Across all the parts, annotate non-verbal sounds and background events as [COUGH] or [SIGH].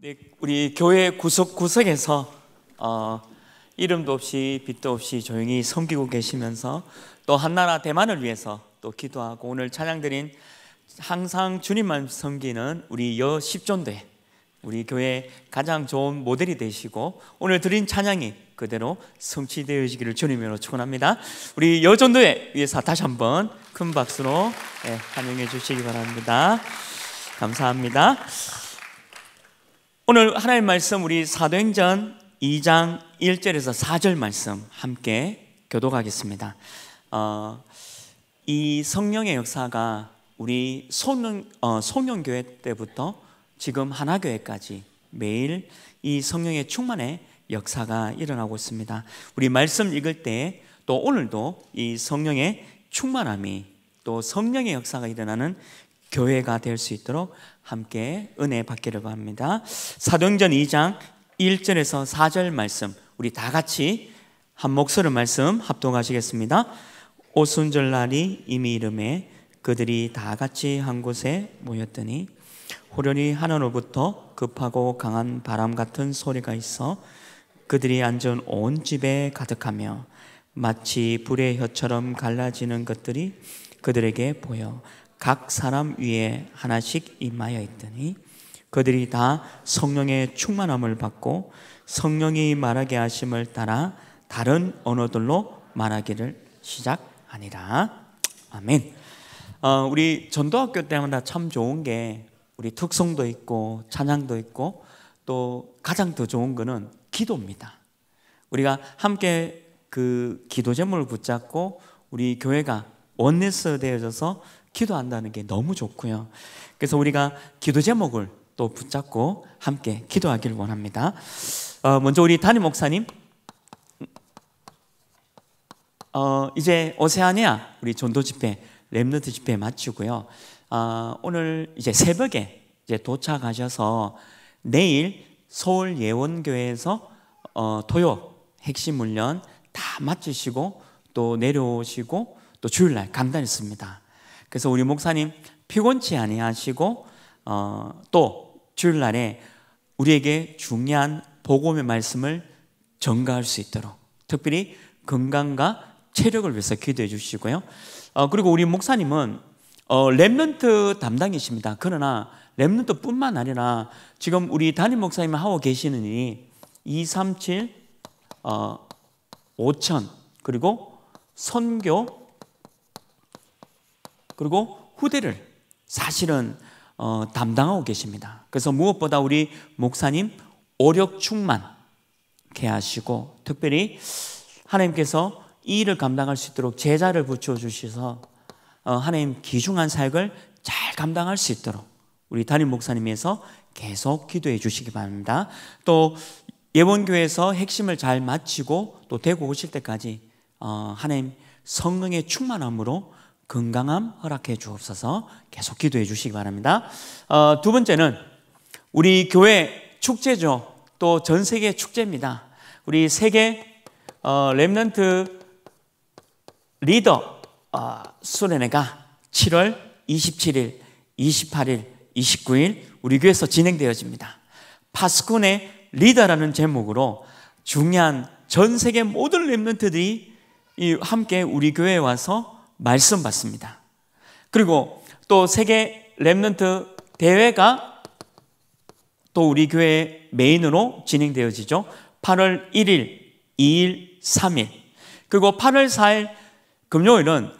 네, 우리 교회 구석구석에서 어, 이름도 없이 빛도 없이 조용히 섬기고 계시면서 또 한나라 대만을 위해서 또 기도하고 오늘 찬양드린 항상 주님만 섬기는 우리 여 십존대 우리 교회 가장 좋은 모델이 되시고 오늘 드린 찬양이 그대로 성취되어지기를 주님으로 축원합니다. 우리 여존도에 위해서 다시 한번 큰 박수로 예, 환영해 주시기 바랍니다. 감사합니다. 오늘 하나님 말씀 우리 사도행전 2장 1절에서 4절 말씀 함께 교독하겠습니다. 어, 이 성령의 역사가 우리 소년, 어, 소년교회 때부터 지금 하나교회까지 매일 이 성령의 충만의 역사가 일어나고 있습니다. 우리 말씀 읽을 때 또 오늘도 이 성령의 충만함이 또 성령의 역사가 일어나는 교회가 될 수 있도록 함께 은혜 받기를 합니다. 사도행전 2장 1절에서 4절 말씀 우리 다 같이 한 목소리 말씀 합동하시겠습니다. 오순절날이 이미 이름에 그들이 다 같이 한 곳에 모였더니 호련히 하늘로부터 급하고 강한 바람 같은 소리가 있어 그들이 앉은 온 집에 가득하며 마치 불의 혀처럼 갈라지는 것들이 그들에게 보여 각 사람 위에 하나씩 임하여 있더니 그들이 다 성령의 충만함을 받고 성령이 말하게 하심을 따라 다른 언어들로 말하기를 시작하니라. 아멘. 어, 우리 전도학교 때마다 참 좋은 게 우리 특성도 있고 찬양도 있고 또 가장 더 좋은 거는 기도입니다. 우리가 함께 그 기도 제목을 붙잡고 우리 교회가 원리스 되어져서 기도한다는 게 너무 좋고요. 그래서 우리가 기도 제목을 또 붙잡고 함께 기도하길 원합니다. 어, 먼저 우리 담임 목사님. 어, 이제 오세아니아 우리 전도 집회, 렘너트 집회 마치고요. 어, 오늘 이제 새벽에 이제 도착하셔서 내일 서울 예원교회에서 어, 토요 핵심 훈련 다 마치시고 또 내려오시고 또 주일날 강단 있습니다. 그래서 우리 목사님 피곤치 아니하시고 어, 또 주일날에 우리에게 중요한 복음의 말씀을 전가할 수 있도록 특별히 건강과 체력을 위해서 기도해 주시고요. 어, 그리고 우리 목사님은 어, 랩런트 담당이십니다. 그러나 랩런트뿐만 아니라 지금 우리 담임 목사님 하고 계시는 이237 어, 5천 그리고 선교 그리고 후대를 사실은 어, 담당하고 계십니다. 그래서 무엇보다 우리 목사님 오력 충만케 하시고 특별히 하나님께서 이 일을 감당할 수 있도록 제자를 붙여 주셔서 어, 하나님 귀중한 사역을 잘 감당할 수 있도록 우리 담임 목사님에서 계속 기도해 주시기 바랍니다. 또 예원교회에서 핵심을 잘 마치고 또 대구 오실 때까지 어, 하나님 성령의 충만함으로 건강함 허락해 주옵소서 계속 기도해 주시기 바랍니다. 어, 두 번째는 우리 교회 축제죠. 또 전 세계 축제입니다. 우리 세계 어, 랩넌트 리더 어, 수련회가 7월 27일, 28일, 29일 우리 교회에서 진행되어집니다. 파스콘의 리더라는 제목으로 중요한 전 세계 모든 랩넌트들이 함께 우리 교회에 와서 말씀 받습니다. 그리고 또 세계 랩런트 대회가 또 우리 교회 메인으로 진행되어지죠. 8월 1일, 2일, 3일. 그리고 8월 4일 금요일은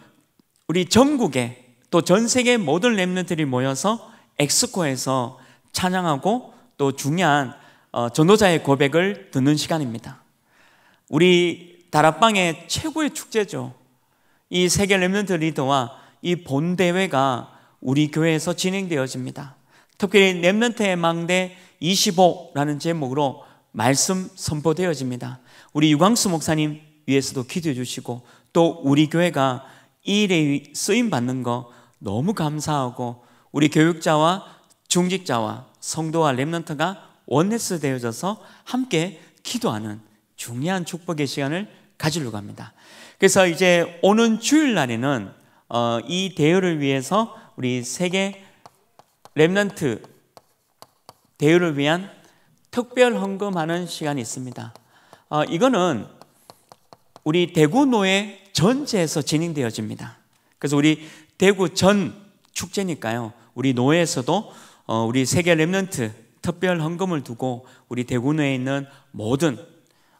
우리 전국에 또 전 세계 모든 랩런트들이 모여서 엑스코에서 찬양하고 또 중요한 어, 전도자의 고백을 듣는 시간입니다. 우리 다락방의 최고의 축제죠. 이 세계 렘넌트 리더와 이 본대회가 우리 교회에서 진행되어집니다. 특히 렘넌트의 망대 25라는 제목으로 말씀 선포되어집니다. 우리 유광수 목사님 위해서도 기도해 주시고 또 우리 교회가 이 일에 쓰임 받는 거 너무 감사하고 우리 교육자와 중직자와 성도와 랩런트가 원네스 되어져서 함께 기도하는 중요한 축복의 시간을 가지려고 합니다. 그래서 이제 오는 주일날에는 어, 이 대회를 위해서 우리 세계 랩런트 대회를 위한 특별 헌금하는 시간이 있습니다. 어, 이거는 우리 대구 노예 전체에서 진행되어집니다. 그래서 우리 대구 전 축제니까요. 우리 노예에서도 어, 우리 세계 랩런트 특별 헌금을 두고 우리 대구 노에 있는 모든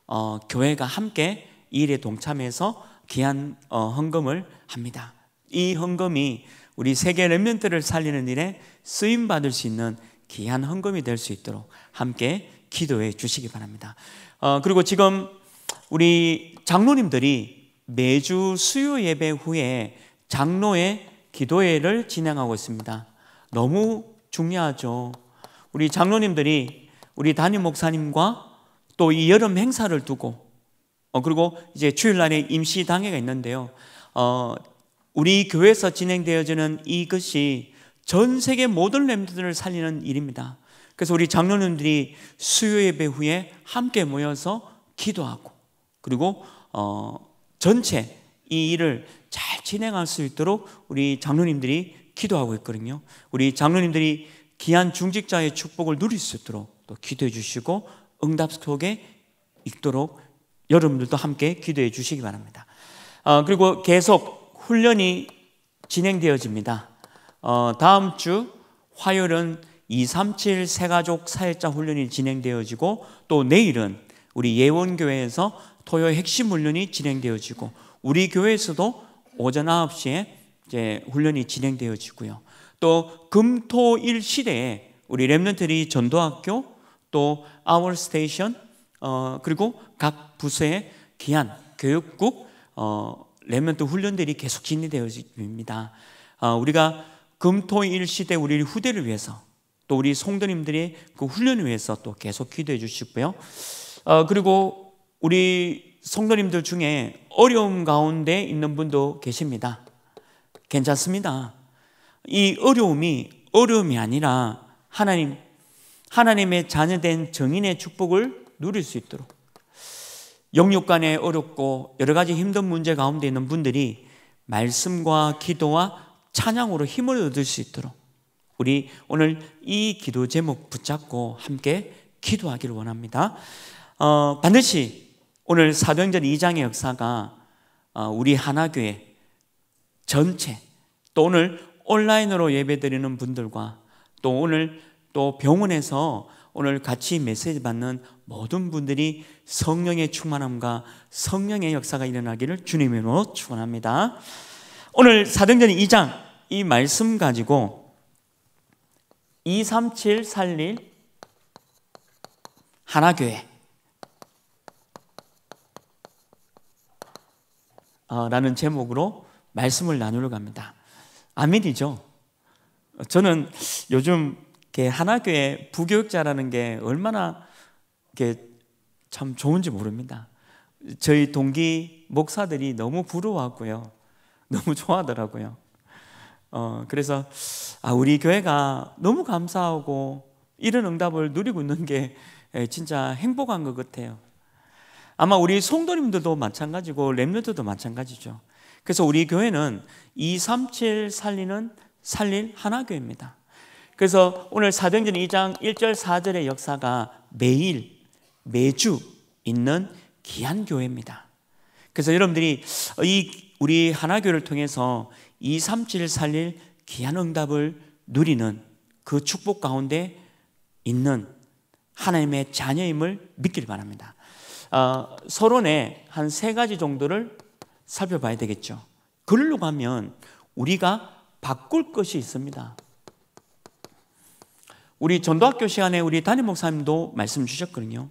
어, 교회가 함께 이 일에 동참해서 귀한 어, 헌금을 합니다. 이 헌금이 우리 세계 렘넌트를 살리는 일에 쓰임 받을 수 있는 귀한 헌금이 될 수 있도록 함께 기도해 주시기 바랍니다. 어, 그리고 지금 우리 장로님들이 매주 수요 예배 후에 장로의 기도회를 진행하고 있습니다. 너무 중요하죠. 우리 장로님들이 우리 담임 목사님과 또 이 여름 행사를 두고 어, 그리고 이제 주일날에 임시 당회가 있는데요. 어, 우리 교회에서 진행되어지는 이것이 전 세계 모든 렘들을 살리는 일입니다. 그래서 우리 장로님들이 수요 예배 후에 함께 모여서 기도하고 그리고 어, 전체 이 일을 잘 진행할 수 있도록 우리 장로님들이 기도하고 있거든요. 우리 장로님들이 귀한 중직자의 축복을 누릴 수 있도록 또 기도해 주시고 응답 속에 있도록 여러분들도 함께 기도해 주시기 바랍니다. 어, 그리고 계속 훈련이 진행되어집니다. 어, 다음 주 화요일은 237 세가족 사회자 훈련이 진행되어지고 또 내일은 우리 예원교회에서 토요 핵심 훈련이 진행되어지고 우리 교회에서도 오전 9시에 이제 훈련이 진행되어지고요. 또 금토일 시대에 우리 랩런트리 전도학교 또 아월 스테이션 어, 그리고 각 부서의 기한, 교육국, 어, 레멘트 훈련들이 계속 진행되어집니다. 어, 우리가 금토일 시대 우리 후대를 위해서 또 우리 성도님들이 그 훈련을 위해서 또 계속 기도해 주시고요. 어, 그리고 우리 성도님들 중에 어려움 가운데 있는 분도 계십니다. 괜찮습니다. 이 어려움이 어려움이 아니라 하나님 하나님의 자녀된 정인의 축복을 누릴 수 있도록 영육 간에 어렵고 여러 가지 힘든 문제 가운데 있는 분들이 말씀과 기도와 찬양으로 힘을 얻을 수 있도록 우리 오늘 이 기도 제목 붙잡고 함께 기도하기를 원합니다. 어, 반드시 오늘 사도행전 2장의 역사가 어, 우리 하나교회 전체 또 오늘 온라인으로 예배드리는 분들과 또 오늘 또 병원에서 오늘 같이 메시지 받는 모든 분들이 성령의 충만함과 성령의 역사가 일어나기를 주님으로 축원합니다. 오늘 사도전 2장 이 말씀 가지고 237 살릴 하나교회 어, 라는 제목으로 말씀을 나누려고 합니다. 아멘이죠. 저는 요즘 하나교회 부교육자라는 게 얼마나 참 좋은지 모릅니다. 저희 동기 목사들이 너무 부러워고요 [LAUGHS] 너무 좋아하더라고요. 어, 그래서 아, 우리 교회가 너무 감사하고 이런 응답을 누리고 있는 게 예, 진짜 행복한 것 같아요. 아마 우리 성도님들도 마찬가지고 렘너들도 마찬가지죠. 그래서 우리 교회는 237 살리는 살릴 하나교입니다. 그래서 오늘 사도전 2장 1절 4절의 역사가 매일 매주 있는 귀한 교회입니다. 그래서 여러분들이 이 우리 하나교를 통해서 237 살릴 귀한 응답을 누리는 그 축복 가운데 있는 하나님의 자녀임을 믿길 바랍니다. 어, 서론에 한 세 가지 정도를 살펴봐야 되겠죠. 글로 가면 우리가 바꿀 것이 있습니다. 우리 전도학교 시간에 우리 담임 목사님도 말씀 주셨거든요.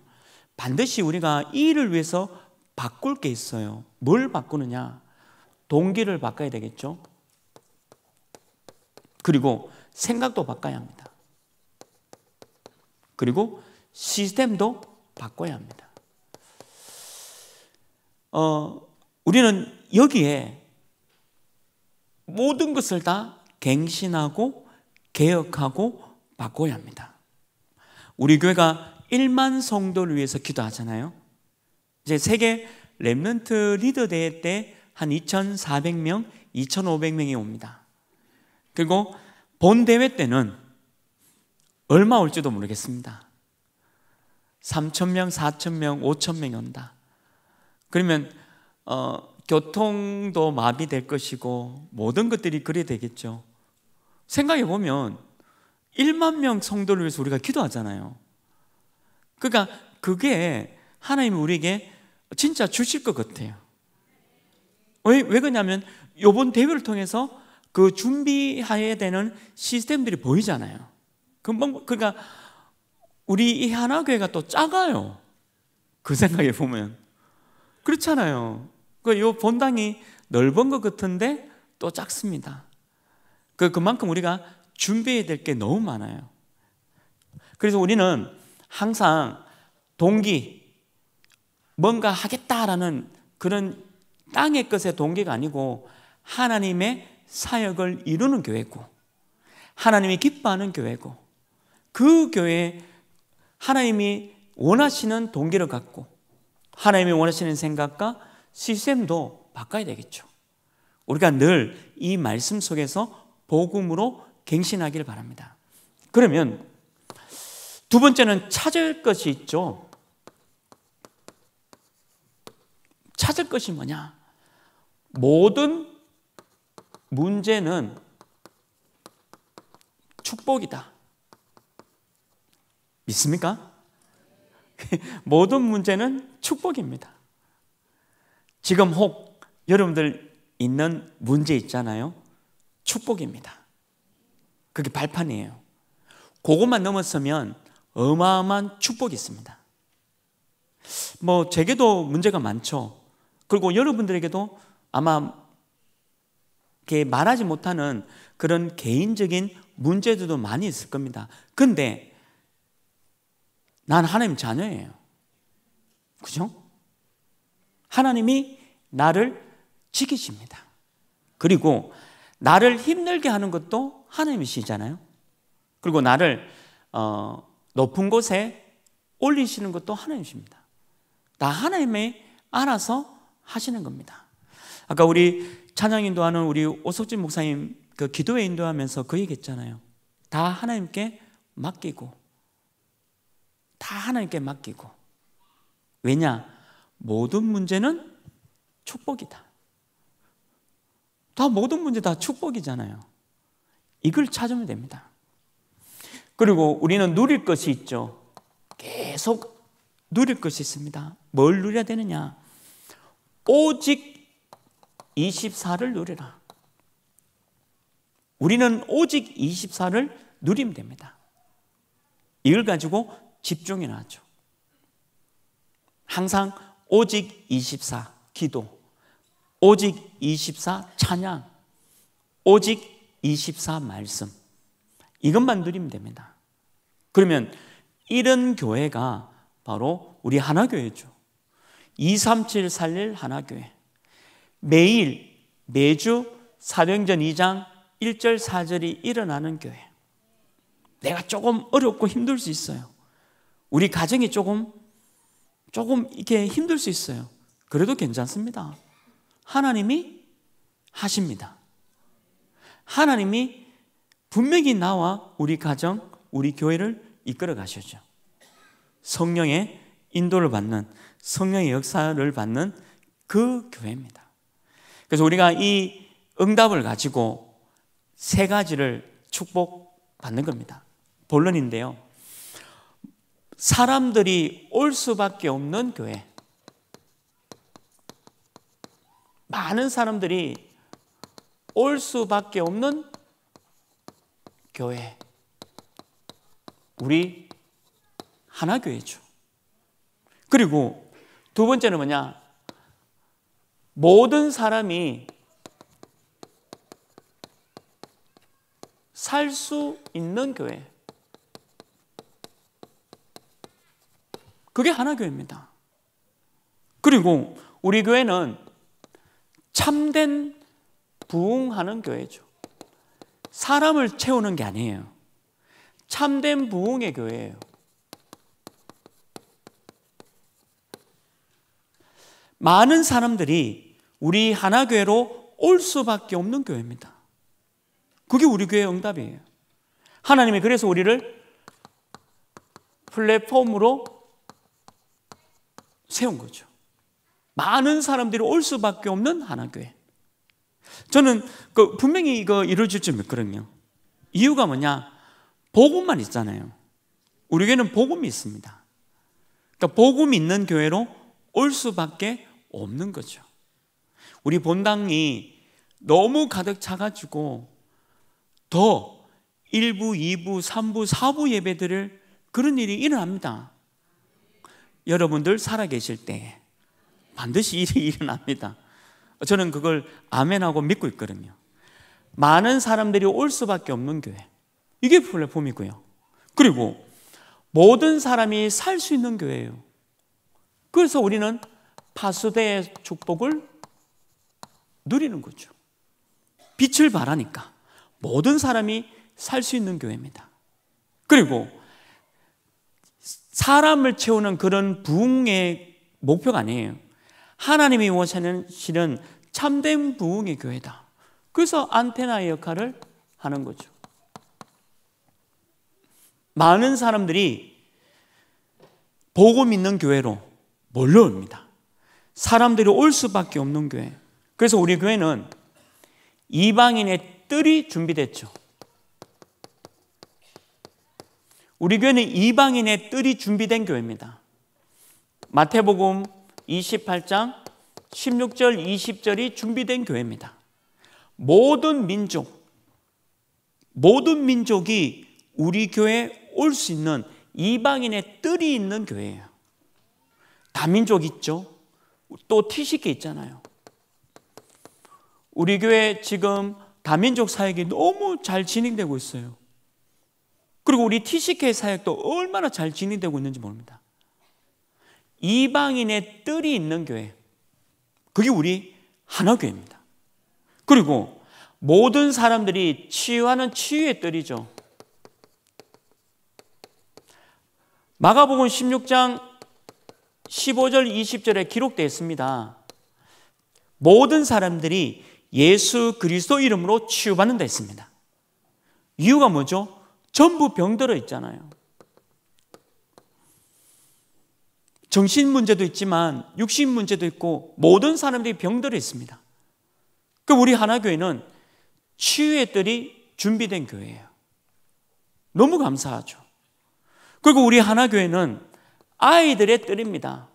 반드시 우리가 이 일을 위해서 바꿀 게 있어요. 뭘 바꾸느냐? 동기를 바꿔야 되겠죠. 그리고 생각도 바꿔야 합니다. 그리고 시스템도 바꿔야 합니다. 어, 우리는 여기에 모든 것을 다 갱신하고 개혁하고 바꿔야 합니다. 우리 교회가 1만 성도를 위해서 기도하잖아요. 이제 세계 랩런트 리더 대회 때 한 2,400명, 2,500명이 옵니다. 그리고 본 대회 때는 얼마 올지도 모르겠습니다. 3,000명, 4,000명, 5,000명이 온다. 그러면 어, 교통도 마비될 것이고 모든 것들이 그래 되겠죠. 생각해 보면 1만 명 성도를 위해서 우리가 기도하잖아요. 그러니까 그게 하나님이 우리에게 진짜 주실 것 같아요. 왜, 왜 그러냐면 요번 대회를 통해서 그 준비해야 되는 시스템들이 보이잖아요. 금방 그러니까 우리 이 하나교회가 또 작아요. 그 생각에 보면 그렇잖아요. 그 요 본당이 넓은 것 같은데 또 작습니다. 그 그만큼 우리가 준비해야 될 게 너무 많아요. 그래서 우리는 항상 동기, 뭔가 하겠다라는 그런 땅의 것의 동기가 아니고 하나님의 사역을 이루는 교회고 하나님이 기뻐하는 교회고 그 교회에 하나님이 원하시는 동기를 갖고 하나님이 원하시는 생각과 시스템도 바꿔야 되겠죠. 우리가 늘 이 말씀 속에서 복음으로 갱신하길 바랍니다. 그러면 두 번째는 찾을 것이 있죠. 찾을 것이 뭐냐? 모든 문제는 축복이다. 믿습니까? [LAUGHS] 모든 문제는 축복입니다. 지금 혹 여러분들 있는 문제 있잖아요. 축복입니다. 그게 발판이에요. 그것만 넘어서면 어마어마한 축복이 있습니다. 뭐 제게도 문제가 많죠. 그리고 여러분들에게도 아마 이렇게 말하지 못하는 그런 개인적인 문제들도 많이 있을 겁니다. 근데 난 하나님 자녀예요. 그죠? 하나님이 나를 지키십니다. 그리고 나를 힘들게 하는 것도 하나님이시잖아요. 그리고 나를 어, 높은 곳에 올리시는 것도 하나님이십니다. 다 하나님이 알아서 하시는 겁니다. 아까 우리 찬양 인도하는 우리 오석진 목사님 그 기도에 인도하면서 그 얘기했잖아요. 다 하나님께 맡기고 다 하나님께 맡기고 왜냐 모든 문제는 축복이다. 다 모든 문제 다 축복이잖아요. 이걸 찾으면 됩니다. 그리고 우리는 누릴 것이 있죠. 계속 누릴 것이 있습니다. 뭘 누려야 되느냐? 오직 24를 누리라. 우리는 오직 24를 누리면 됩니다. 이걸 가지고 집중이 나죠. 항상 오직 24 기도 오직 24 찬양, 오직 24 말씀. 이것만 누리면 됩니다. 그러면 이런 교회가 바로 우리 하나교회죠. 237 살릴 하나교회. 매일, 매주 사도행전 2장 1절, 4절이 일어나는 교회. 내가 조금 어렵고 힘들 수 있어요. 우리 가정이 조금, 조금 이렇게 힘들 수 있어요. 그래도 괜찮습니다. 하나님이 하십니다. 하나님이 분명히 나와 우리 가정, 우리 교회를 이끌어 가셔죠. 성령의 인도를 받는 성령의 역사를 받는 그 교회입니다. 그래서 우리가 이 응답을 가지고 세 가지를 축복받는 겁니다. 본론인데요. 사람들이 올 수밖에 없는 교회. 많은 사람들이 올 수밖에 없는 교회. 우리 하나교회죠. 그리고 두 번째는 뭐냐? 모든 사람이 살 수 있는 교회. 그게 하나교회입니다. 그리고 우리 교회는 참된 부흥하는 교회죠. 사람을 채우는 게 아니에요. 참된 부흥의 교회예요. 많은 사람들이 우리 하나교회로 올 수밖에 없는 교회입니다. 그게 우리 교회의 응답이에요. 하나님이 그래서 우리를 플랫폼으로 세운 거죠. 많은 사람들이 올 수밖에 없는 하나교회. 저는 그 분명히 이거 이루어질 줄 믿거든요. 이유가 뭐냐? 복음만 있잖아요. 우리 교회는 복음이 있습니다. 그러니까 복음 있는 교회로 올 수밖에 없는 거죠. 우리 본당이 너무 가득 차가지고 더 1부, 2부, 3부, 4부 예배들을 그런 일이 일어납니다. 여러분들 살아계실 때 반드시 [LAUGHS] 일이 일어납니다. 저는 그걸 아멘하고 믿고 있거든요. 많은 사람들이 올 수밖에 없는 교회. 이게 플랫폼이고요. 그리고 모든 사람이 살 수 있는 교회예요. 그래서 우리는 파수대의 축복을 누리는 거죠. 빛을 발하니까 모든 사람이 살 수 있는 교회입니다. 그리고 사람을 채우는 그런 부흥의 목표가 아니에요. 하나님이 원하시는 참된 부흥의 교회다. 그래서 안테나의 역할을 하는 거죠. 많은 사람들이 복음 있는 교회로 몰려옵니다. 사람들이 올 수밖에 없는 교회. 그래서 우리 교회는 이방인의 뜰이 준비됐죠. 우리 교회는 이방인의 뜰이 준비된 교회입니다. 마태복음 28장 16절 20절이 준비된 교회입니다. 모든 민족 모든 민족이 우리 교회에 올 수 있는 이방인의 뜰이 있는 교회예요. 다민족 있죠. 또 티식계 있잖아요. 우리 교회 지금 다민족 사역이 너무 잘 진행되고 있어요. 그리고 우리 TCK 사역도 얼마나 잘 진행되고 있는지 모릅니다. 이방인의 뜰이 있는 교회. 그게 우리 하나교회입니다. 그리고 모든 사람들이 치유하는 치유의 뜰이죠. 마가복음 16장 15절 20절에 기록되어 있습니다. 모든 사람들이 예수 그리스도 이름으로 치유받는다 했습니다. 이유가 뭐죠? 전부 병들어 있잖아요. 정신 문제도 있지만 육신 문제도 있고 모든 사람들이 병들어 있습니다. 그 우리 하나교회는 치유의 뜰이 준비된 교회예요. 너무 감사하죠. 그리고 우리 하나교회는 아이들의 뜰입니다.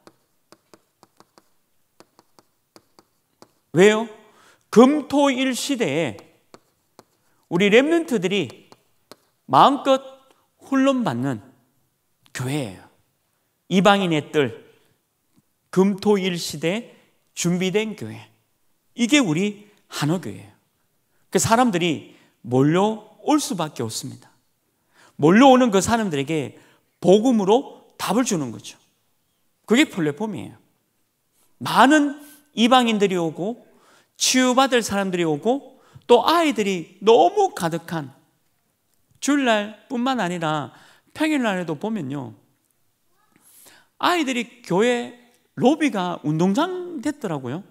왜요? 금토일 시대에 우리 랩런트들이 마음껏 훈련받는 교회예요. 이방인의 뜰, 금토일 시대 준비된 교회. 이게 우리 한옥교회예요. 그 사람들이 몰려올 수밖에 없습니다. 몰려오는 그 사람들에게 복음으로 답을 주는 거죠. 그게 플랫폼이에요. 많은 이방인들이 오고 치유받을 사람들이 오고 또 아이들이 너무 가득한 주일날뿐만 아니라 평일날에도 보면요. 아이들이 교회 로비가 운동장 됐더라고요.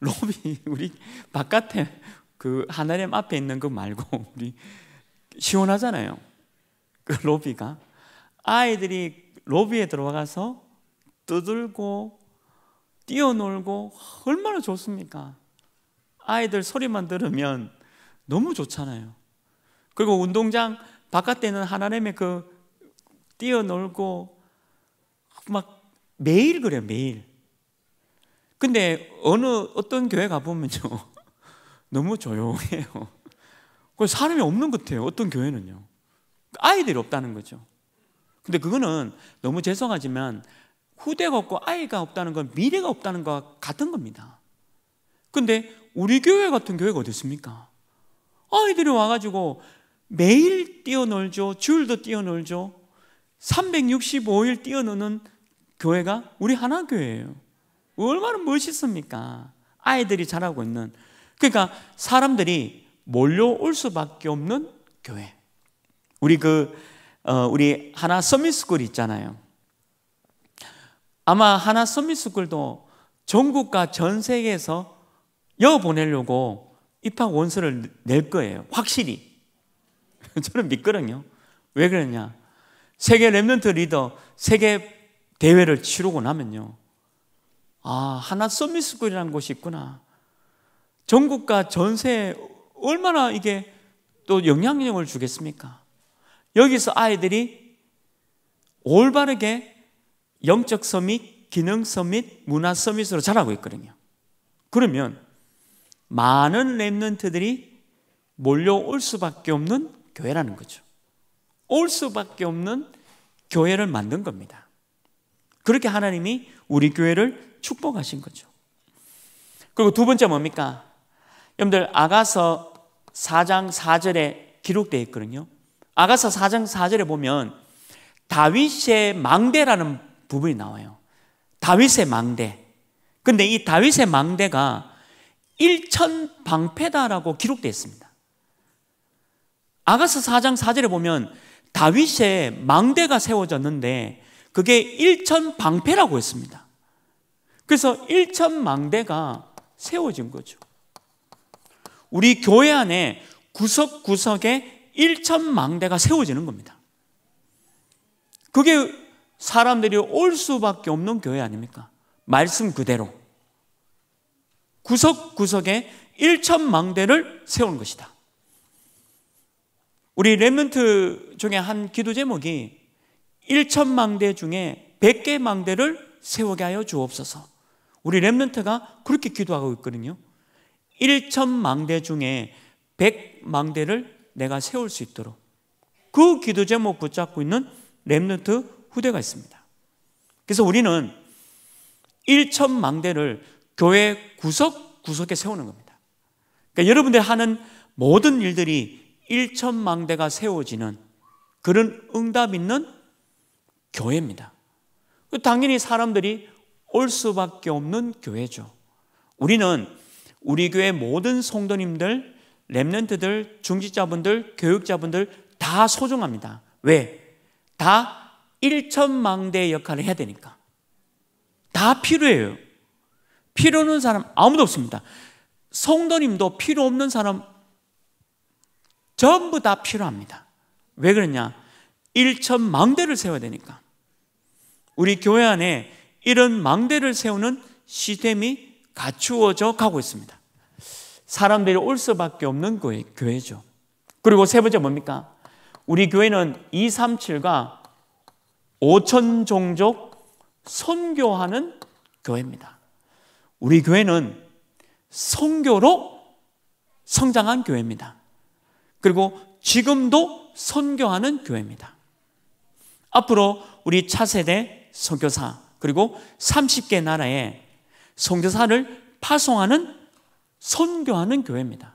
로비 [LAUGHS] 우리 바깥에 그 하나님 앞에 있는 거 말고 우리 시원하잖아요. 그 로비가 아이들이 로비에 들어가서 떠들고 뛰어놀고 얼마나 좋습니까? 아이들 소리만 들으면 너무 좋잖아요. 그리고 운동장 바깥에는 하나님의 그 뛰어놀고 막 매일 그래요, 매일. 근데 어느 어떤 교회 가보면요. [LAUGHS] 너무 조용해요. 그 사람이 없는 것 같아요. 어떤 교회는요. 아이들이 없다는 거죠. 근데 그거는 너무 죄송하지만 후대가 없고 아이가 없다는 건 미래가 없다는 것 같은 겁니다. 근데 우리 교회 같은 교회가 어디 있습니까? 아이들이 와가지고 매일 뛰어놀죠. 줄도 뛰어놀죠. 365일 뛰어노는 교회가 우리 하나교회예요. 얼마나 멋있습니까? 아이들이 자라고 있는. 그러니까 사람들이 몰려올 수밖에 없는 교회. 우리 그, 어, 우리 하나 서밋스쿨 있잖아요. 아마 하나 서밋스쿨도 전국과 전 세계에서 여보내려고 입학 원서를 낼 거예요. 확실히. [LAUGHS] 저는 믿거든요. 왜 그러냐. 세계 랩런트 리더 세계 대회를 치르고 나면요. 아, 하나 서밋스쿨이라는 곳이 있구나. 전국과 전세에 얼마나 이게 또 영향력을 주겠습니까? 여기서 아이들이 올바르게 영적 서밋, 기능 서밋, 문화 서밋으로 자라고 있거든요. 그러면 많은 랩런트들이 몰려올 수밖에 없는 교회라는 거죠. 올 수밖에 없는 교회를 만든 겁니다. 그렇게 하나님이 우리 교회를 축복하신 거죠. 그리고 두 번째 뭡니까? 여러분들 아가서 4장 4절에 기록되어 있거든요. 아가서 4장 4절에 보면 다윗의 망대라는 부분이 나와요. 다윗의 망대. 근데 이 다윗의 망대가 일천 방패다라고 기록되어 있습니다. 아가서 4장 4절에 보면 다윗의 망대가 세워졌는데 그게 일천 방패라고 했습니다. 그래서 일천 망대가 세워진 거죠. 우리 교회 안에 구석구석에 일천 망대가 세워지는 겁니다. 그게 사람들이 올 수밖에 없는 교회 아닙니까? 말씀 그대로. 구석구석에 일천 망대를 세운 것이다. 우리 레멘트 중에 한 기도 제목이 1천 망대 중에 100개 망대를 세우게 하여 주옵소서. 우리 랩런트가 그렇게 기도하고 있거든요. 1천 망대 중에 100 망대를 내가 세울 수 있도록 그 기도 제목 붙잡고 있는 랩런트 후대가 있습니다. 그래서 우리는 1천 망대를 교회 구석 구석에 세우는 겁니다. 그러니까 여러분들 하는 모든 일들이 1천 망대가 세워지는 그런 응답 있는 교회입니다. 당연히 사람들이 올 수밖에 없는 교회죠. 우리는 우리 교회 모든 성도님들, 랩런트들, 중지자분들 교육자분들 다 소중합니다. 왜? 다 일천망대의 역할을 해야 되니까. 다 필요해요. 필요 없는 사람 아무도 없습니다. 성도님도 필요 없는 사람 전부 다 필요합니다. 왜 그러냐? 일천 망대를 세워야 되니까. 우리 교회 안에 이런 망대를 세우는 시스템이 갖추어져 가고 있습니다. 사람들이 올 수밖에 없는 교회, 교회죠. 그리고 세 번째 뭡니까? 우리 교회는 237과 5천 종족 선교하는 교회입니다. 우리 교회는 선교로 성장한 교회입니다. 그리고 지금도 선교하는 교회입니다. 앞으로 우리 차세대 선교사 그리고 30개 나라에 선교사를 파송하는 선교하는 교회입니다.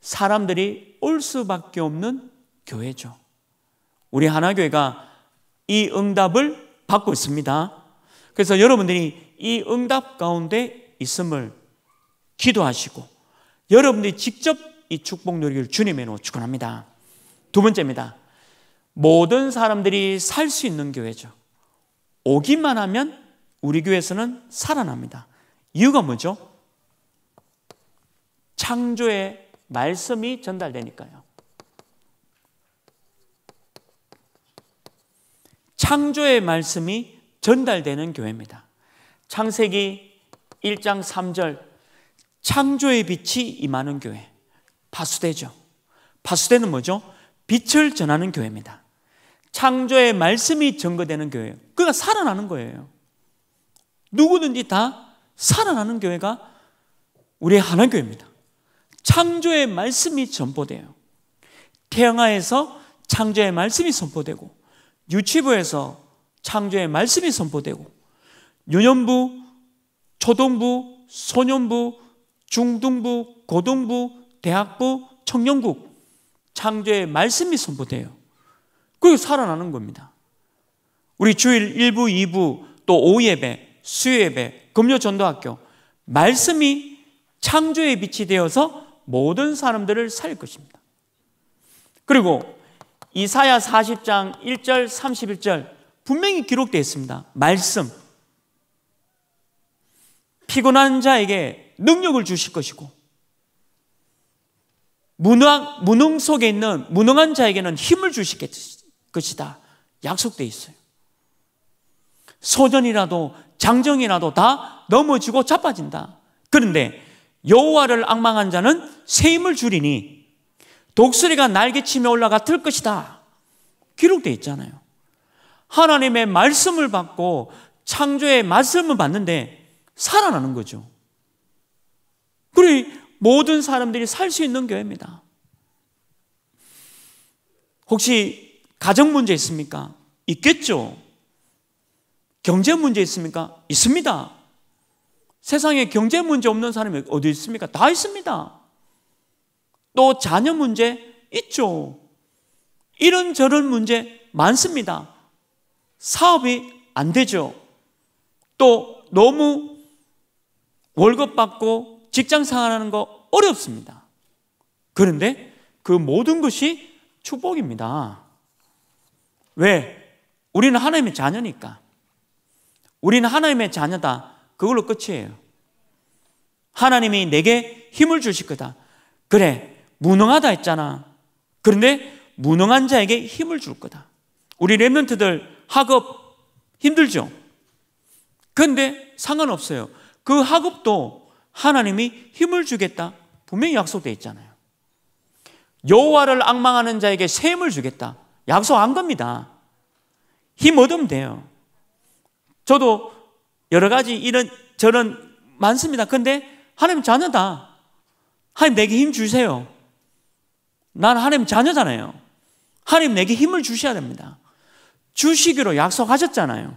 사람들이 올 수밖에 없는 교회죠. 우리 하나교회가 이 응답을 받고 있습니다. 그래서 여러분들이 이 응답 가운데 있음을 기도하시고 여러분들이 직접 이 축복 누리기를 주님의 로 축원합니다. 두 번째입니다. 모든 사람들이 살 수 있는 교회죠. 오기만 하면 우리 교회에서는 살아납니다. 이유가 뭐죠? 창조의 말씀이 전달되니까요. 창조의 말씀이 전달되는 교회입니다. 창세기 1장 3절 창조의 빛이 임하는 교회. 파수대죠. 파수대는 뭐죠? 빛을 전하는 교회입니다. 창조의 말씀이 증거되는 교회예요. 그러니까 살아나는 거예요. 누구든지 다 살아나는 교회가 우리 하나교회입니다. 창조의 말씀이 전포돼요. 태양하에서 창조의 말씀이 선포되고 유치부에서 창조의 말씀이 선포되고 유년부, 초등부, 소년부, 중등부, 고등부, 대학부, 청년국 창조의 말씀이 선포돼요. 그리 살아나는 겁니다. 우리 주일 1부, 2부, 또 오예배, 수요예배, 금요 전도학교 말씀이 창조의 빛이 되어서 모든 사람들을 살 것입니다. 그리고 이사야 40장 1절 31절 분명히 기록되어 있습니다. 말씀 피곤한 자에게 능력을 주실 것이고 무능, 무능 속에 있는 무능한 자에게는 힘을 주실 것이다. 약속돼 있어요. 소전이라도 장정이라도 다 넘어지고 자빠진다. 그런데 여호와를 악망한 자는 새 힘을 주리니 독수리가 날개치며 올라가 들 것이다. 기록되어 있잖아요. 하나님의 말씀을 받고 창조의 말씀을 받는데 살아나는 거죠. 그래 모든 사람들이 살 수 있는 교회입니다. 혹시 가정 문제 있습니까? 있겠죠. 경제 문제 있습니까? 있습니다. 세상에 경제 문제 없는 사람이 어디 있습니까? 다 있습니다. 또 자녀 문제 있죠. 이런저런 문제 많습니다. 사업이 안 되죠. 또 너무 월급 받고 직장 생활하는 거 어렵습니다. 그런데 그 모든 것이 축복입니다. 왜? 우리는 하나님의 자녀니까. 우리는 하나님의 자녀다. 그걸로 끝이에요. 하나님이 내게 힘을 주실 거다. 그래, 무능하다 했잖아. 그런데 무능한 자에게 힘을 줄 거다. 우리 랩런트들 학업 힘들죠? 근데 상관없어요. 그 학업도 하나님이 힘을 주겠다. 분명히 약속돼 있잖아요. 여호와를 악망하는 자에게 셈을 주겠다. 약속 안 겁니다. 힘 얻으면 돼요. 저도 여러 가지 이런 저런 많습니다. 근데 하나님 자녀다. 하나님 내게 힘 주세요. 난 하나님 자녀잖아요. 하나님 내게 힘을 주셔야 됩니다. 주시기로 약속하셨잖아요.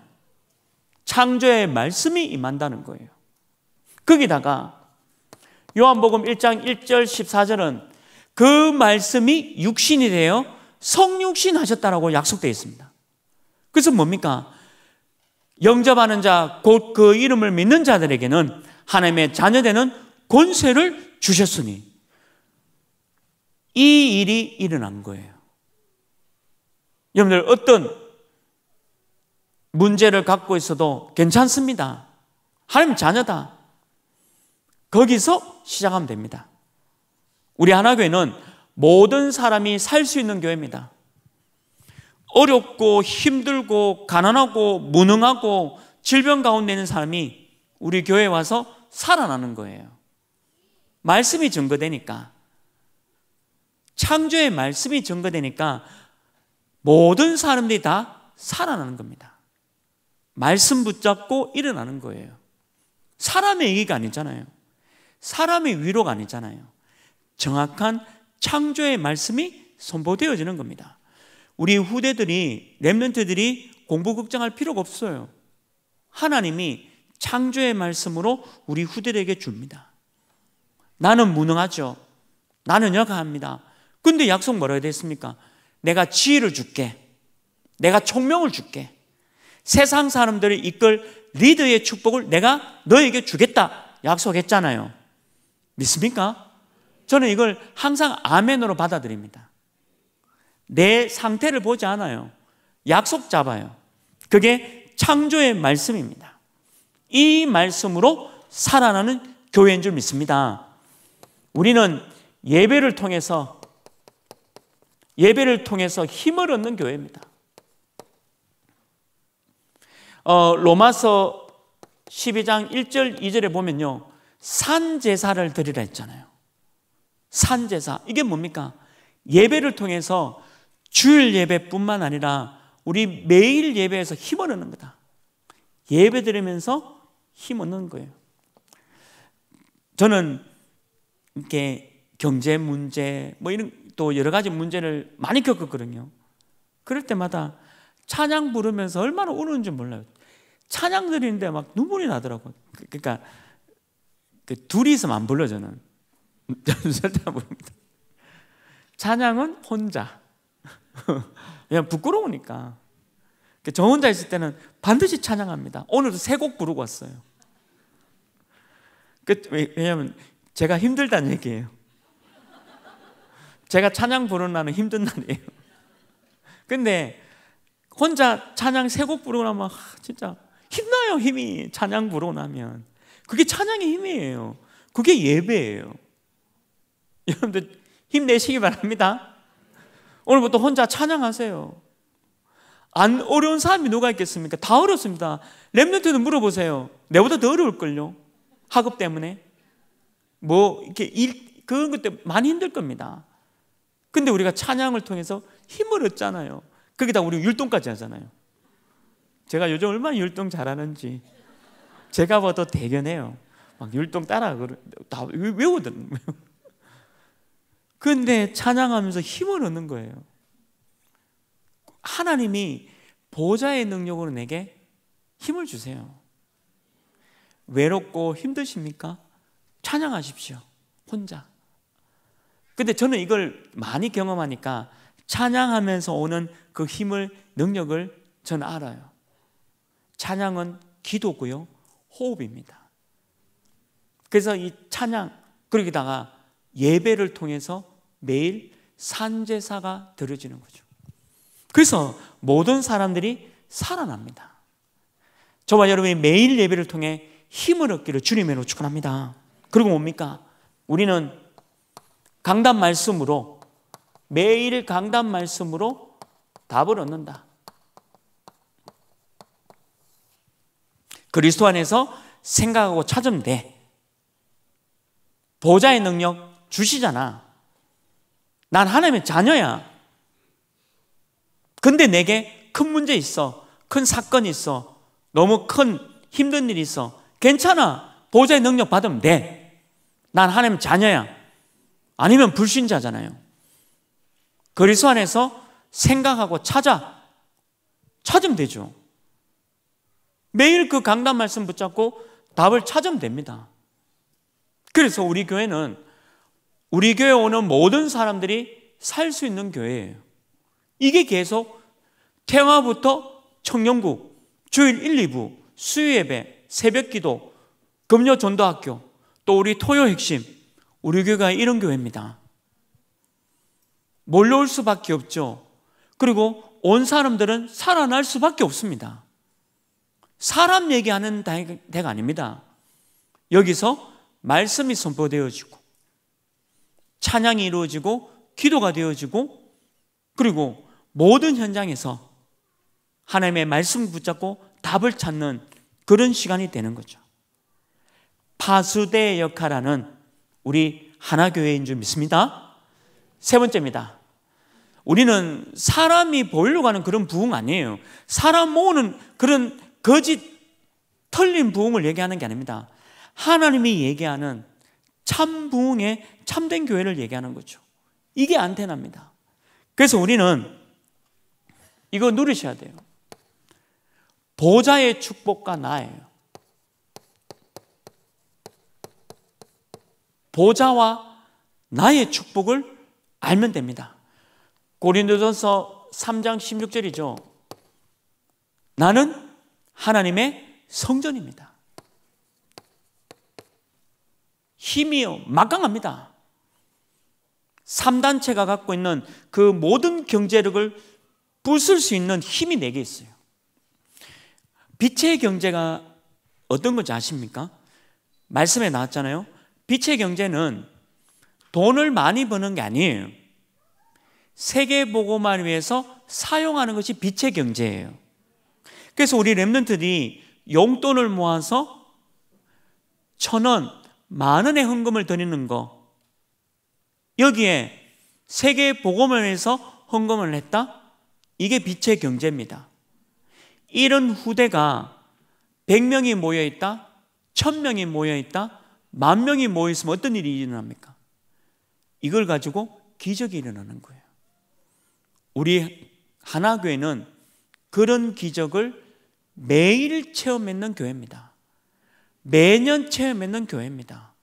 창조의 말씀이 임한다는 거예요. 거기다가 요한복음 1장 1절 14절은 그 말씀이 육신이 되어 성육신 하셨다라고 약속되어 있습니다. 그래서 뭡니까? 영접하는 자, 곧 그 이름을 믿는 자들에게는 하나님의 자녀되는 권세를 주셨으니 이 일이 일어난 거예요. 여러분들 어떤 문제를 갖고 있어도 괜찮습니다. 하나님 자녀다. 거기서 시작하면 됩니다. 우리 하나교회는 모든 사람이 살 수 있는 교회입니다. 어렵고 힘들고 가난하고 무능하고 질병 가운데 있는 사람이 우리 교회에 와서 살아나는 거예요. 말씀이 증거되니까. 창조의 말씀이 증거되니까 모든 사람들이 다 살아나는 겁니다. 말씀 붙잡고 일어나는 거예요. 사람의 얘기가 아니잖아요. 사람의 위로가 아니잖아요. 정확한 창조의 말씀이 선보되어지는 겁니다. 우리 후대들이 랩넌트들이 공부 걱정할 필요가 없어요. 하나님이 창조의 말씀으로 우리 후대에게 줍니다. 나는 무능하죠. 나는 여가합니다. 근데 약속 뭐라 해야 겠습니까 내가 지혜를 줄게. 내가 총명을 줄게. 세상 사람들을 이끌 리더의 축복을 내가 너에게 주겠다. 약속했잖아요. 믿습니까? 저는 이걸 항상 아멘으로 받아들입니다. 내 상태를 보지 않아요. 약속 잡아요. 그게 창조의 말씀입니다. 이 말씀으로 살아나는 교회인 줄 믿습니다. 우리는 예배를 통해서 예배를 통해서 힘을 얻는 교회입니다. 어, 로마서 12장 1절 2절에 보면요. 산 제사를 드리라 했잖아요. 산 제사. 이게 뭡니까? 예배를 통해서 주일 예배뿐만 아니라 우리 매일 예배에서 힘을 얻는 거다. 예배 드리면서 힘 얻는 거예요. 저는 이렇게 경제 문제 뭐 이런 또 여러 가지 문제를 많이 겪었거든요. 그럴 때마다 찬양 부르면서 얼마나 우는지 몰라요. 찬양 드리는데 막 눈물이 나더라고요. 그러니까 그 둘이 서만 불러 저는 [LAUGHS] 절대 안릅니다 찬양은 혼자. [LAUGHS] 그냥 부끄러우니까. 그 저 혼자 있을 때는 반드시 찬양합니다. 오늘도 세 곡 부르고 왔어요. 그, 왜냐면 제가 힘들다는 얘기예요. 제가 찬양 부르는 날은 힘든 날이에요. 근데 혼자 찬양 세 곡 부르고 나면 진짜 힘나요 힘이 찬양 부르고 나면 그게 찬양의 힘이에요. 그게 예배예요. [LAUGHS] 여러분들 힘내시기 바랍니다. 오늘부터 혼자 찬양하세요. 안 어려운 사람이 누가 있겠습니까? 다 어렵습니다. 랩런트는 물어보세요. 내보다 더 어려울걸요. 학업 때문에. 뭐, 이렇게 일, 그런 것때 많이 힘들 겁니다. 근데 우리가 찬양을 통해서 힘을 얻잖아요. 거기다 우리 율동까지 하잖아요. 제가 요즘 얼마나 율동 잘하는지. 제가 봐도 대견해요. 막 율동 따라 그다 외우던 근데 찬양하면서 힘을 얻는 거예요. 하나님이 보좌의 능력으로 내게 힘을 주세요. 외롭고 힘드십니까? 찬양하십시오. 혼자. 근데 저는 이걸 많이 경험하니까 찬양하면서 오는 그 힘을, 능력을 전 알아요. 찬양은 기도고요. 호흡입니다. 그래서 이 찬양 그러기다가 예배를 통해서 매일 산제사가 드려지는 거죠. 그래서 모든 사람들이 살아납니다. 저와 여러분이 매일 예배를 통해 힘을 얻기를 주님으로 축원합니다. 그리고 뭡니까? 우리는 강단 말씀으로 매일 강단 말씀으로 답을 얻는다. 그리스도 안에서 생각하고 찾으면 돼. 보좌의 능력 주시잖아. 난 하나님의 자녀야. 근데 내게 큰 문제 있어. 큰 사건이 있어. 너무 큰 힘든 일이 있어. 괜찮아. 보좌의 능력 받으면 돼. 난 하나님 자녀야. 아니면 불신자잖아요. 그리스도 안에서 생각하고 찾아. 찾으면 되죠. 매일 그 강단 말씀 붙잡고 답을 찾으면 됩니다. 그래서 우리 교회는 우리 교회 오는 모든 사람들이 살 수 있는 교회예요. 이게 계속 태화부터 청년국, 주일 1, 2부, 수요예배, 새벽기도, 금요 전도학교, 또 우리 토요 핵심, 우리 교회가 이런 교회입니다. 몰려올 수밖에 없죠. 그리고 온 사람들은 살아날 수밖에 없습니다. 사람 얘기하는 대가 아닙니다. 여기서 말씀이 선포되어지고 찬양이 이루어지고 기도가 되어지고 그리고 모든 현장에서 하나님의 말씀 붙잡고 답을 찾는 그런 시간이 되는 거죠. 파수대 역할하는 우리 하나교회인 줄 믿습니다. 세 번째입니다. 우리는 사람이 보이려고 하는 그런 부흥 아니에요. 사람 모으는 그런 거짓 털린 부흥을 얘기하는 게 아닙니다. 하나님이 얘기하는 참 부흥의 참된 교회를 얘기하는 거죠. 이게 안테나입니다. 그래서 우리는 이거 누리셔야 돼요. 보좌의 축복과 나예요. 보좌와 나의 축복을 알면 됩니다. 고린도전서 3장 16절이죠. 나는 하나님의 성전입니다. 힘이요, 막강합니다. 3단체가 갖고 있는 그 모든 경제력을 부술 수 있는 힘이 네개 있어요. 빛의 경제가 어떤 건지 아십니까? 말씀에 나왔잖아요. 빛의 경제는 돈을 많이 버는 게 아니에요. 세계 보고만 위해서 사용하는 것이 빛의 경제예요. 그래서 우리 랩런트들이 용돈을 모아서 천 원, 만 원의 헌금을 드리는 거 여기에 세계 보음을 해서 헌금을 했다? 이게 빛의 경제입니다. 이런 후대가 100명이 모여 있다? 1000명이 모여 있다? 만 명이 모여 있으면 어떤 일이 일어납니까? 이걸 가지고 기적이 일어나는 거예요. 우리 하나교회는 그런 기적을 매일 체험했는 교회입니다. 매년 체험했는 교회입니다.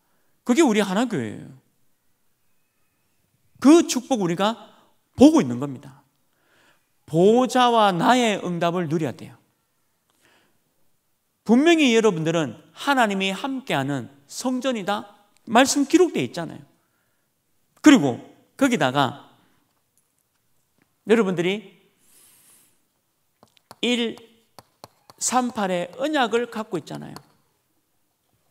그게 우리 하나교회예요. 그 축복 우리가 보고 있는 겁니다. 보호와 나의 응답을 누려야 돼요. 분명히 여러분들은 하나님이 함께하는 성전이다 말씀 기록되어 있잖아요. 그리고 거기다가 여러분들이 1 삼팔의 은약을 갖고 있잖아요.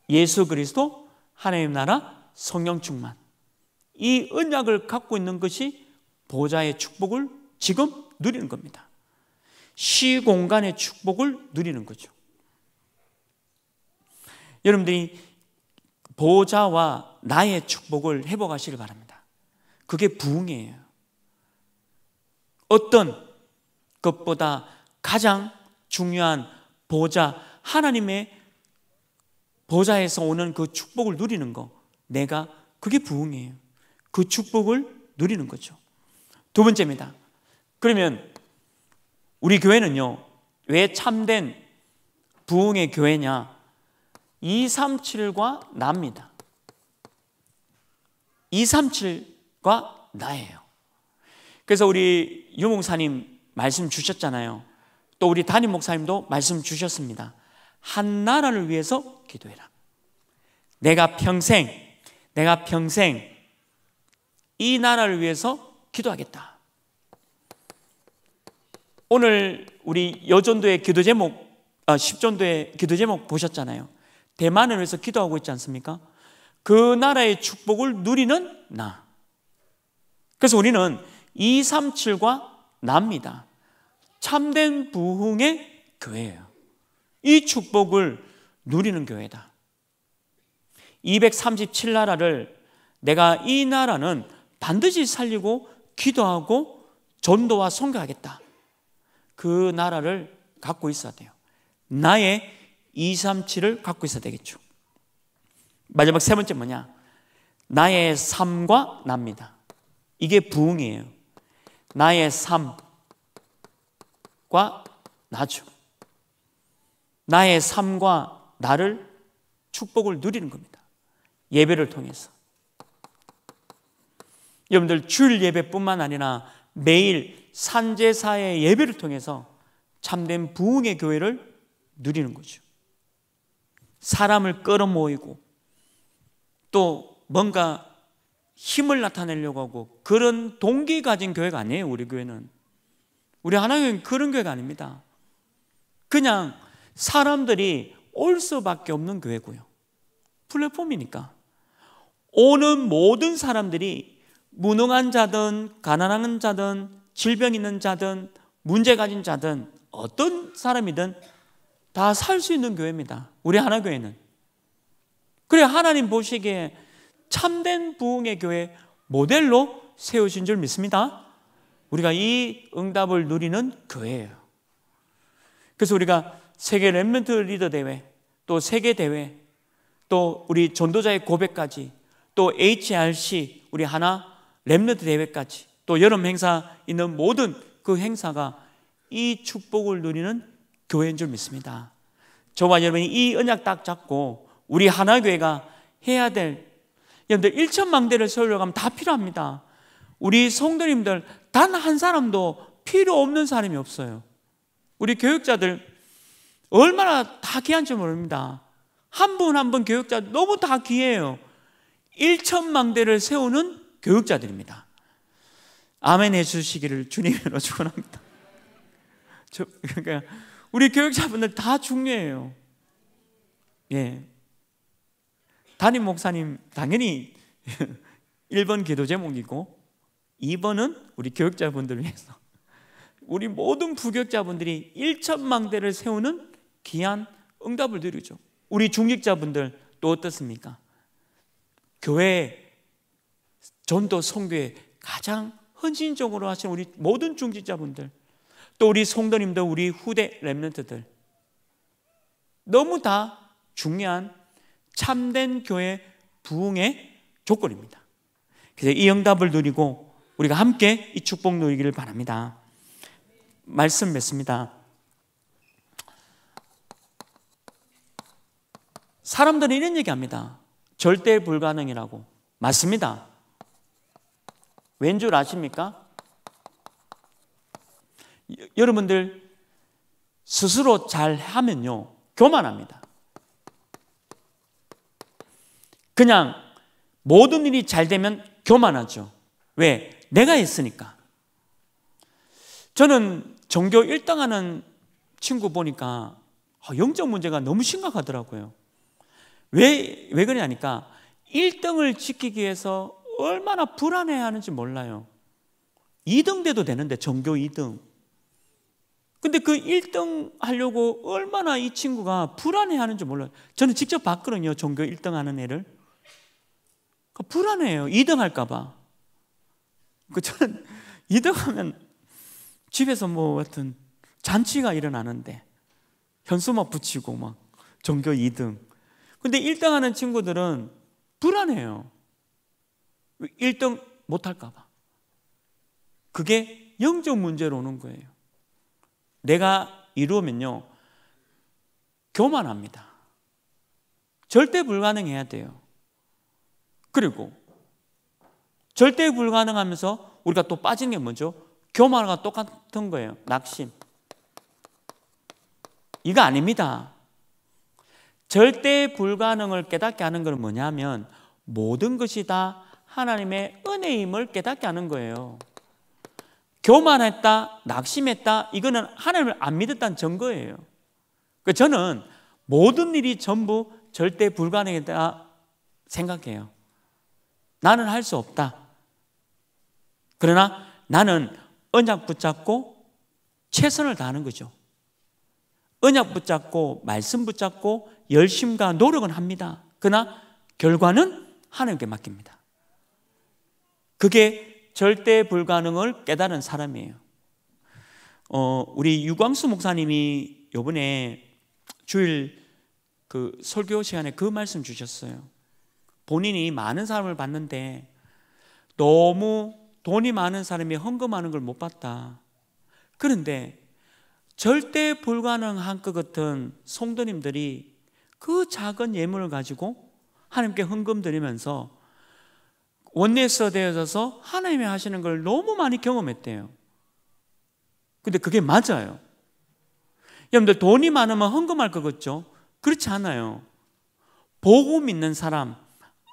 예수 그리스도, 하나님 나라, 성령 충만. 이은약을 갖고 있는 것이 보좌의 축복을 지금 누리는 겁니다. 시공간의 축복을 누리는 거죠. 여러분들이 보좌와 나의 축복을 회복하시길 바랍니다. 그게 부흥이에요. 어떤 것보다 가장 중요한 보좌, 하나님의 보좌에서 오는 그 축복을 누리는 거. 내가 그게 부흥이에요. 그 축복을 누리는 거죠. 두 번째입니다. 그러면 우리 교회는요. 왜 참된 부흥의 교회냐? 237과 나입니다. 237과 나예요. 그래서 우리 유몽사님 말씀 주셨잖아요. 또 우리 담임 목사님도 말씀 주셨습니다. 한 나라를 위해서 기도해라. 내가 평생, 내가 평생 이 나라를 위해서 기도하겠다. 오늘 우리 여전도의 기도 제목, 아, 1전도의 기도 제목 보셨잖아요. 대만을 위해서 기도하고 있지 않습니까? 그 나라의 축복을 누리는 나. 그래서 우리는 237과 나니다 참된 부흥의 교회예요. 이 축복을 누리는 교회다. 237나라를 내가 이 나라는 반드시 살리고 기도하고 전도와 선교하겠다. 그 나라를 갖고 있어야 돼요. 나의 237을 갖고 있어야 되겠죠. 마지막 세 번째 뭐냐? 나의 삶과 납니다. 이게 부흥이에요. 나의 삶, 과 나죠. 나의 삶과 나를 축복을 누리는 겁니다. 예배를 통해서. 여러분들 주일 예배뿐만 아니라 매일 산제사의 예배를 통해서 참된 부흥의 교회를 누리는 거죠. 사람을 끌어모이고 또 뭔가 힘을 나타내려고 하고 그런 동기 가진 교회가 아니에요. 우리 교회는 우리 하나님은 그런 교회가 아닙니다. 그냥 사람들이 올 수밖에 없는 교회고요. 플랫폼이니까. 오는 모든 사람들이 무능한 자든 가난한 자든 질병 있는 자든 문제 가진 자든 어떤 사람이든 다 살 수 있는 교회입니다. 우리 하나 교회는. 그래 하나님 보시기에 참된 부흥의 교회 모델로 세우신 줄 믿습니다. 우리가 이 응답을 누리는 교회예요. 그래서 우리가 세계 랩멘트 리더 대회, 또 세계 대회, 또 우리 전도자의 고백까지, 또 HRC 우리 하나 랩멘트 대회까지, 또 여름 행사 있는 모든 그 행사가 이 축복을 누리는 교회인 줄 믿습니다. 저와 여러분이 이 언약 딱 잡고 우리 하나 교회가 해야 될 여러분들 일천망대를 세우려고 하면 다 필요합니다. 우리 성도님들 단한 사람도 필요 없는 사람이 없어요. 우리 교육자들 얼마나 다 귀한지 모릅니다. 한 분 한 분 교육자 너무 다 귀해요. 1천망대를 세우는 교육자들입니다. 아멘 해주시기를 주님으로 [LAUGHS] 축원합니다. 저 그러니까 우리 교육자분들 다 중요해요. 예. 담임 목사님 당연히 1번 [LAUGHS] 기도 제목이고 2번은 우리 교육자분들 을 위해서 [LAUGHS] 우리 모든 부교육자분들이 1천망대를 세우는 귀한 응답을 드리죠. 우리 중직자분들 또 어떻습니까? 교회 전도 성교에 가장 헌신적으로 하시는 우리 모든 중직자분들 또 우리 성도님들 우리 후대 렘넌트들 너무 다 중요한 참된 교회 부흥의 조건입니다. 그래서 이 응답을 누리고 우리가 함께 이 축복 누리기를 바랍니다. 말씀 맺습니다. 사람들은 이런 얘기합니다. 절대 불가능이라고. 맞습니다. 왠 줄 아십니까? 여러분들 스스로 잘 하면요. 교만합니다. 그냥 모든 일이 잘 되면 교만하죠. 왜? 내가 했으니까. 저는 종교 1등 하는 친구 보니까 아, 영적 문제가 너무 심각하더라고요. 왜, 왜 그러냐니까 1등을 지키기 위해서 얼마나 불안해 하는지 몰라요. 2등 돼도 되는데, 종교 2등. 근데 그 1등 하려고 얼마나 이 친구가 불안해 하는지 몰라요. 저는 직접 봤거든요. 종교 1등 하는 애를. 그러니까 불안해요. 2등 할까봐. 그 저는 [LAUGHS] 이등하면 집에서 뭐 어떤 잔치가 일어나는데 현수막 붙이고 막종교 2등. 근데 1등 하는 친구들은 불안해요. 1등 못할까봐. 그게 영적 문제로 오는 거예요. 내가 이루면요, 교만합니다. 절대 불가능해야 돼요. 그리고 절대 불가능하면서 우리가 또 빠지는 게 뭐죠? 교만과 똑같은 거예요. 낙심. 이거 아닙니다. 절대 불가능을 깨닫게 하는 건 뭐냐면 모든 것이 다 하나님의 은혜임을 깨닫게 하는 거예요. 교만했다, 낙심했다, 이거는 하나님을 안 믿었다는 증거예요. 그 저는 모든 일이 전부 절대 불가능하다 생각해요. 나는 할 수 없다. 그러나 나는 언약 붙잡고 최선을 다하는 거죠. 언약 붙잡고 말씀 붙잡고 열심과 노력은 합니다. 그러나 결과는 하나님께 맡깁니다. 그게 절대 불가능을 깨달은 사람이에요. 어, 우리 유광수 목사님이 요번에 주일 그 설교 시간에 그 말씀 주셨어요. 본인이 많은 사람을 봤는데 너무 돈이 많은 사람이 헌금하는 걸 못 봤다. 그런데 절대 불가능한 것 같은 송도님들이그 작은 예물을 가지고 하나님께 헌금 드리면서 원내서 에 되어져서 하나님이 하시는 걸 너무 많이 경험했대요. 근데 그게 맞아요. 여러분들 돈이 많으면 헌금할 것 같죠? 그렇지 않아요. 복음 있는 사람,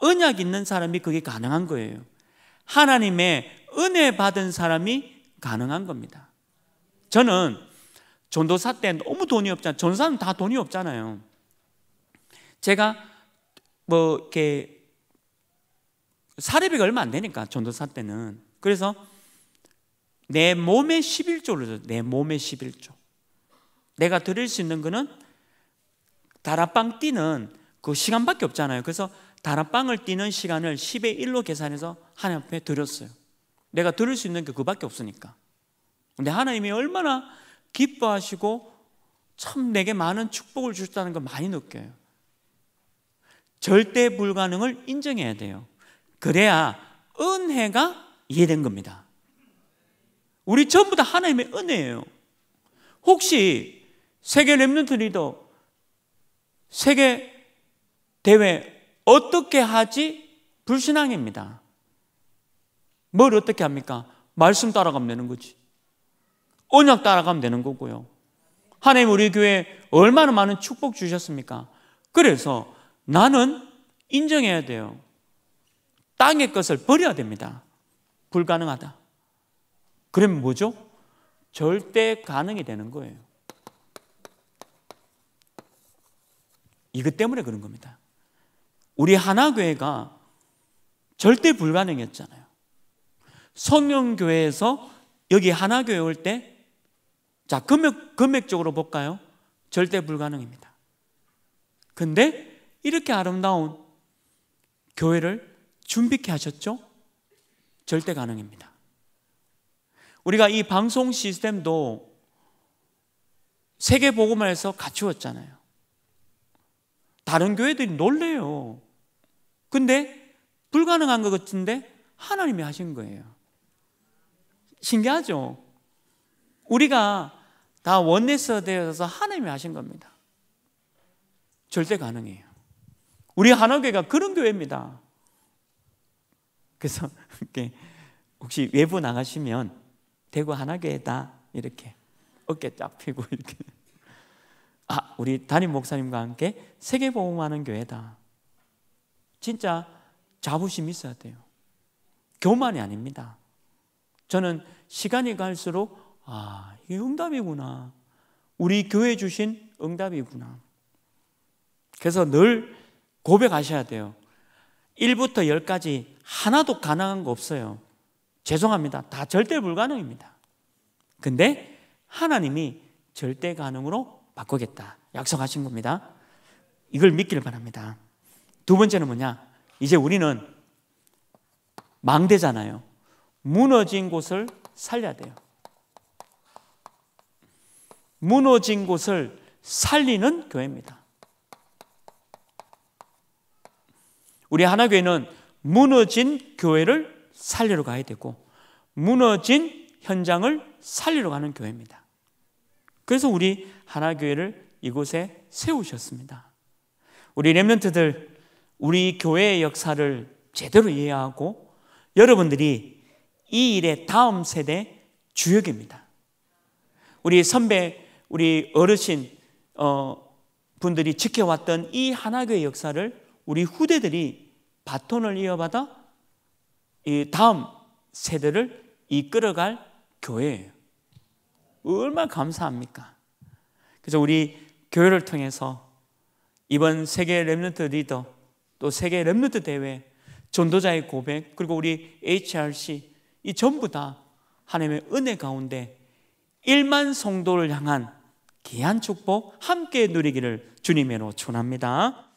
언약 있는 사람이 그게 가능한 거예요. 하나님의 은혜 받은 사람이 가능한 겁니다. 저는 전도사 때 너무 돈이 없잖아요. 전사는 다 돈이 없잖아요. 제가 뭐 이렇게 사례비가 얼마 안 되니까 전도사 때는 그래서 내 몸의 11조를 줘요. 내 몸의 11조. 내가 드릴 수 있는 거는 다락방 뛰는 그 시간밖에 없잖아요. 그래서 다락방을 뛰는 시간을 10의 1로 계산해서 하나님 앞에 드렸어요. 내가 들을 수 있는 게 그밖에 없으니까. 근데 하나님이 얼마나 기뻐하시고 참 내게 많은 축복을 주셨다는 걸 많이 느껴요. 절대 불가능을 인정해야 돼요. 그래야 은혜가 이해된 겁니다. 우리 전부 다 하나님의 은혜예요. 혹시 세계 랩런트 리더 세계 대회 어떻게 하지? 불신앙입니다. 뭘 어떻게 합니까? 말씀 따라가면 되는 거지. 언약 따라가면 되는 거고요. 하나님 우리 교회 얼마나 많은 축복 주셨습니까? 그래서 나는 인정해야 돼요. 땅의 것을 버려야 됩니다. 불가능하다. 그러면 뭐죠? 절대 가능이 되는 거예요. 이것 때문에 그런 겁니다. 우리 하나교회가 절대 불가능했잖아요. 성명교회에서 여기 하나교회 올 때, 자, 금액, 금액적으로 볼까요? 절대 불가능입니다. 근데 이렇게 아름다운 교회를 준비케 하셨죠? 절대 가능입니다. 우리가 이 방송 시스템도 세계보고만에서 갖추었잖아요. 다른 교회들이 놀래요. 근데 불가능한 것 같은데 하나님이 하신 거예요. 신기하죠? 우리가 다 원내서 되어서 하나님이 하신 겁니다. 절대 가능해요. 우리 한옥교회가 그런 교회입니다. 그래서 [LAUGHS] 혹시 외부 나가시면 대구 한옥교회다 이렇게 어깨 쫙 펴고 이렇게 아 우리 담임 목사님과 함께 세계보험하는 교회다. 진짜 자부심 있어야 돼요. 교만이 아닙니다. 저는 시간이 갈수록 아, 이게 응답이구나. 우리 교회 주신 응답이구나. 그래서 늘 고백하셔야 돼요. 1부터 10까지 하나도 가능한 거 없어요. 죄송합니다. 다 절대 불가능입니다. 근데 하나님이 절대 가능으로 바꾸겠다. 약속하신 겁니다. 이걸 믿기를 바랍니다. 두 번째는 뭐냐? 이제 우리는 망대잖아요. 무너진 곳을 살려야 돼요. 무너진 곳을 살리는 교회입니다. 우리 하나교회는 무너진 교회를 살리러 가야 되고 무너진 현장을 살리러 가는 교회입니다. 그래서 우리 하나교회를 이곳에 세우셨습니다. 우리 랩런트들 우리 교회의 역사를 제대로 이해하고 여러분들이 이 일의 다음 세대 주역입니다. 우리 선배, 우리 어르신 어, 분들이 지켜왔던 이 하나교의 역사를 우리 후대들이 바톤을 이어받아 이 다음 세대를 이끌어갈 교회예요. 얼마나 감사합니까? 그래서 우리 교회를 통해서 이번 세계 랩런트 리더 또 세계 랩런트 대회 전도자의 고백 그리고 우리 HRC 이 전부 다 하나님의 은혜 가운데 1만 성도를 향한 귀한 축복 함께 누리기를 주님으로 축원합니다.